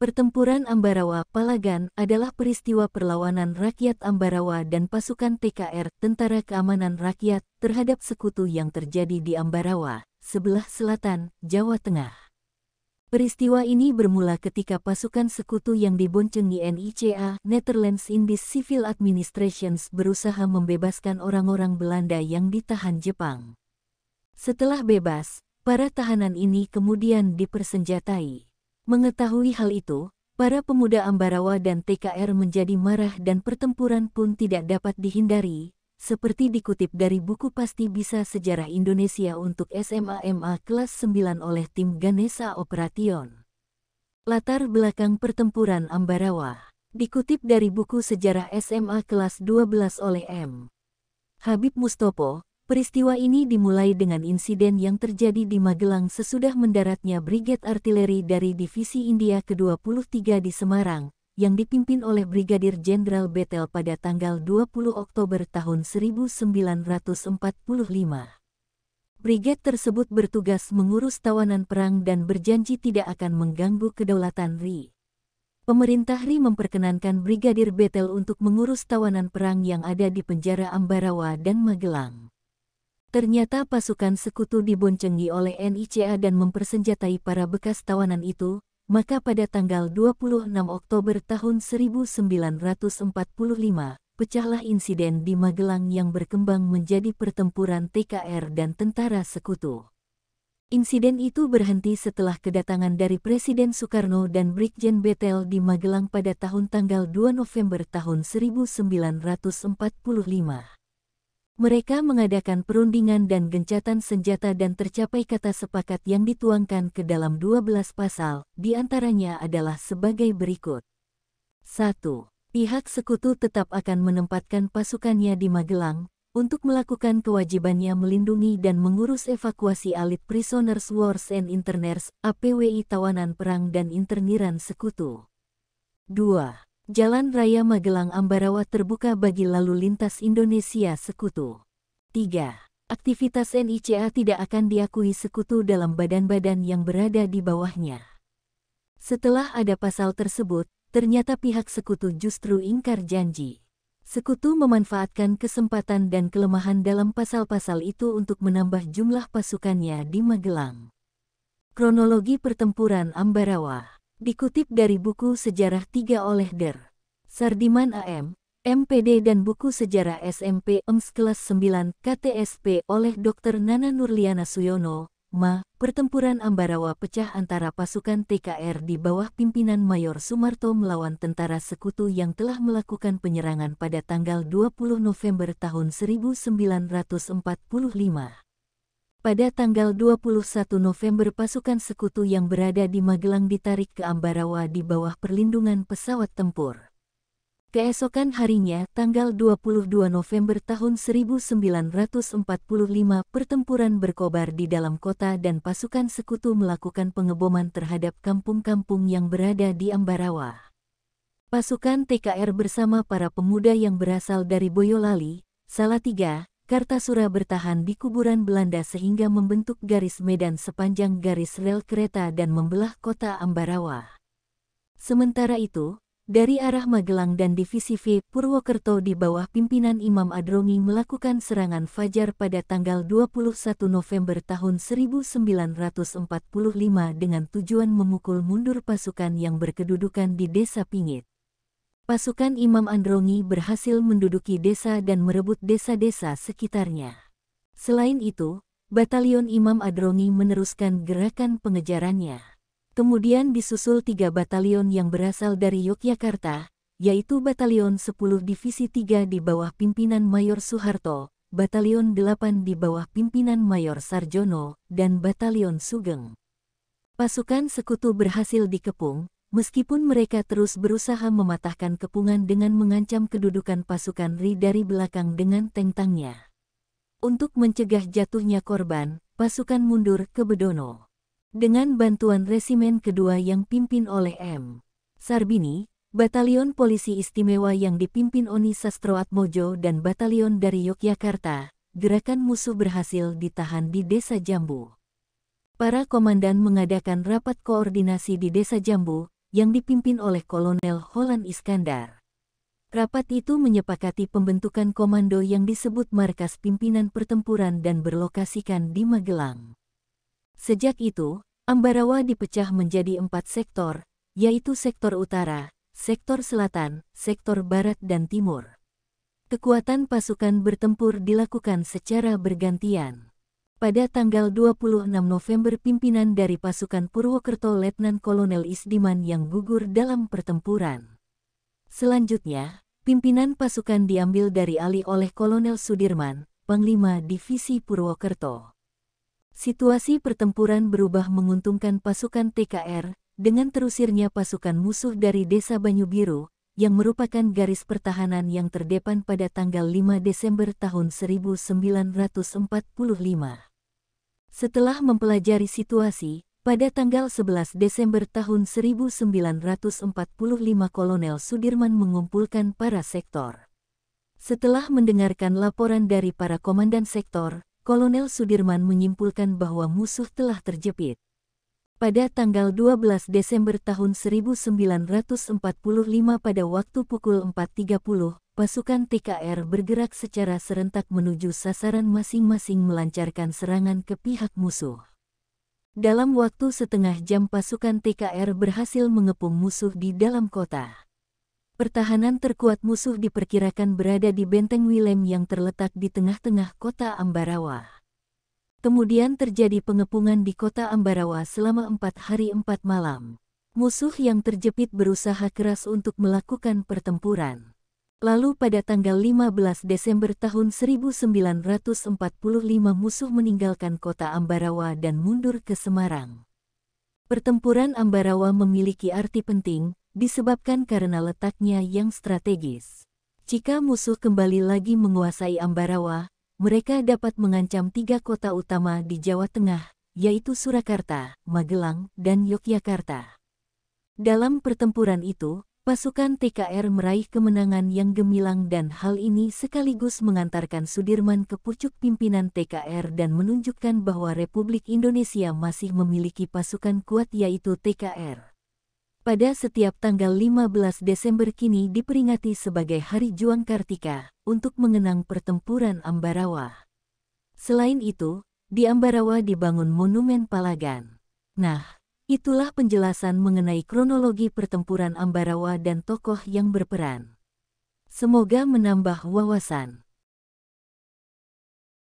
Pertempuran Ambarawa Palagan adalah peristiwa perlawanan rakyat Ambarawa dan pasukan TKR Tentara Keamanan Rakyat terhadap sekutu yang terjadi di Ambarawa, sebelah selatan, Jawa Tengah. Peristiwa ini bermula ketika pasukan sekutu yang diboncengi NICA, Netherlands Indies Civil Administrations berusaha membebaskan orang-orang Belanda yang ditahan Jepang. Setelah bebas, para tahanan ini kemudian dipersenjatai. Mengetahui hal itu, para pemuda Ambarawa dan TKR menjadi marah dan pertempuran pun tidak dapat dihindari, seperti dikutip dari buku Pasti Bisa Sejarah Indonesia untuk SMA-MA kelas 9 oleh tim Ganesa Operation. Latar belakang pertempuran Ambarawa dikutip dari buku Sejarah SMA kelas 12 oleh M. Habib Mustopo, Peristiwa ini dimulai dengan insiden yang terjadi di Magelang sesudah mendaratnya Brigade Artileri dari Divisi India ke-23 di Semarang, yang dipimpin oleh Brigadir Jenderal Betel pada tanggal 20 Oktober tahun 1945. Brigade tersebut bertugas mengurus tawanan perang dan berjanji tidak akan mengganggu kedaulatan RI. Pemerintah RI memperkenankan Brigadir Betel untuk mengurus tawanan perang yang ada di penjara Ambarawa dan Magelang. Ternyata pasukan sekutu diboncengi oleh NICA dan mempersenjatai para bekas tawanan itu, maka pada tanggal 26 Oktober tahun 1945, pecahlah insiden di Magelang yang berkembang menjadi pertempuran TKR dan tentara sekutu. Insiden itu berhenti setelah kedatangan dari Presiden Soekarno dan Brigjen Betel di Magelang pada tahun tanggal 2 November tahun 1945. Mereka mengadakan perundingan dan gencatan senjata dan tercapai kata sepakat yang dituangkan ke dalam 12 pasal, di antaranya adalah sebagai berikut. 1. Pihak sekutu tetap akan menempatkan pasukannya di Magelang, untuk melakukan kewajibannya melindungi dan mengurus evakuasi alit prisoners wars and interners, APWI tawanan perang dan interniran sekutu. 2 Jalan Raya Magelang Ambarawa terbuka bagi lalu lintas Indonesia Sekutu. 3. Aktivitas NICA tidak akan diakui sekutu dalam badan-badan yang berada di bawahnya. Setelah ada pasal tersebut, ternyata pihak sekutu justru ingkar janji. Sekutu memanfaatkan kesempatan dan kelemahan dalam pasal-pasal itu untuk menambah jumlah pasukannya di Magelang. Kronologi pertempuran Ambarawa Dikutip dari buku Sejarah tiga oleh Der. Sardiman AM, MPD dan buku sejarah SMP EMS kelas 9 KTSP oleh Dr. Nana Nurliana Suyono, Ma, pertempuran Ambarawa pecah antara pasukan TKR di bawah pimpinan Mayor Sumarto melawan tentara sekutu yang telah melakukan penyerangan pada tanggal 20 November tahun 1945. Pada tanggal 21 November pasukan sekutu yang berada di Magelang ditarik ke Ambarawa di bawah perlindungan pesawat tempur. Keesokan harinya, tanggal 22 November tahun 1945, pertempuran berkobar di dalam kota dan pasukan sekutu melakukan pengeboman terhadap kampung-kampung yang berada di Ambarawa. Pasukan TKR bersama para pemuda yang berasal dari Boyolali, Salatiga, Kartasura bertahan di kuburan Belanda sehingga membentuk garis medan sepanjang garis rel kereta dan membelah kota Ambarawa. Sementara itu, dari arah Magelang dan Divisi V Purwokerto di bawah pimpinan Imam Adrongi melakukan serangan fajar pada tanggal 21 November tahun 1945 dengan tujuan memukul mundur pasukan yang berkedudukan di Desa Pingit pasukan Imam Androngi berhasil menduduki desa dan merebut desa-desa sekitarnya. Selain itu, batalion Imam Androngi meneruskan gerakan pengejarannya. Kemudian disusul tiga batalion yang berasal dari Yogyakarta, yaitu Batalion 10 Divisi 3 di bawah pimpinan Mayor Soeharto, Batalion 8 di bawah pimpinan Mayor Sarjono, dan Batalion Sugeng. Pasukan sekutu berhasil dikepung, Meskipun mereka terus berusaha mematahkan kepungan dengan mengancam kedudukan pasukan Ri dari belakang dengan tentangnya. Untuk mencegah jatuhnya korban, pasukan mundur ke Bedono. Dengan bantuan resimen kedua yang pimpin oleh M. Sarbini, Batalion Polisi Istimewa yang dipimpin Oni Sastroatmojo dan Batalion dari Yogyakarta, gerakan musuh berhasil ditahan di Desa Jambu. Para komandan mengadakan rapat koordinasi di Desa Jambu, yang dipimpin oleh Kolonel Holland Iskandar. Rapat itu menyepakati pembentukan komando yang disebut Markas Pimpinan Pertempuran dan berlokasikan di Magelang. Sejak itu, Ambarawa dipecah menjadi empat sektor, yaitu sektor utara, sektor selatan, sektor barat dan timur. Kekuatan pasukan bertempur dilakukan secara bergantian. Pada tanggal 26 November pimpinan dari pasukan Purwokerto Letnan Kolonel Isdiman yang gugur dalam pertempuran. Selanjutnya, pimpinan pasukan diambil dari alih oleh Kolonel Sudirman, Panglima Divisi Purwokerto. Situasi pertempuran berubah menguntungkan pasukan TKR, dengan terusirnya pasukan musuh dari desa Banyu Biru, yang merupakan garis pertahanan yang terdepan pada tanggal 5 Desember tahun 1945. Setelah mempelajari situasi, pada tanggal 11 Desember tahun 1945 Kolonel Sudirman mengumpulkan para sektor. Setelah mendengarkan laporan dari para komandan sektor, Kolonel Sudirman menyimpulkan bahwa musuh telah terjepit. Pada tanggal 12 Desember tahun 1945 pada waktu pukul Pasukan TKR bergerak secara serentak menuju sasaran masing-masing melancarkan serangan ke pihak musuh. Dalam waktu setengah jam pasukan TKR berhasil mengepung musuh di dalam kota. Pertahanan terkuat musuh diperkirakan berada di benteng Willem yang terletak di tengah-tengah kota Ambarawa. Kemudian terjadi pengepungan di kota Ambarawa selama empat hari empat malam. Musuh yang terjepit berusaha keras untuk melakukan pertempuran. Lalu pada tanggal 15 Desember tahun 1945 musuh meninggalkan kota Ambarawa dan mundur ke Semarang. Pertempuran Ambarawa memiliki arti penting, disebabkan karena letaknya yang strategis. Jika musuh kembali lagi menguasai Ambarawa, mereka dapat mengancam tiga kota utama di Jawa Tengah, yaitu Surakarta, Magelang, dan Yogyakarta. Dalam pertempuran itu, Pasukan TKR meraih kemenangan yang gemilang dan hal ini sekaligus mengantarkan Sudirman ke pucuk pimpinan TKR dan menunjukkan bahwa Republik Indonesia masih memiliki pasukan kuat yaitu TKR. Pada setiap tanggal 15 Desember kini diperingati sebagai Hari Juang Kartika untuk mengenang pertempuran Ambarawa. Selain itu, di Ambarawa dibangun Monumen Palagan. Nah, Itulah penjelasan mengenai kronologi pertempuran Ambarawa dan tokoh yang berperan. Semoga menambah wawasan.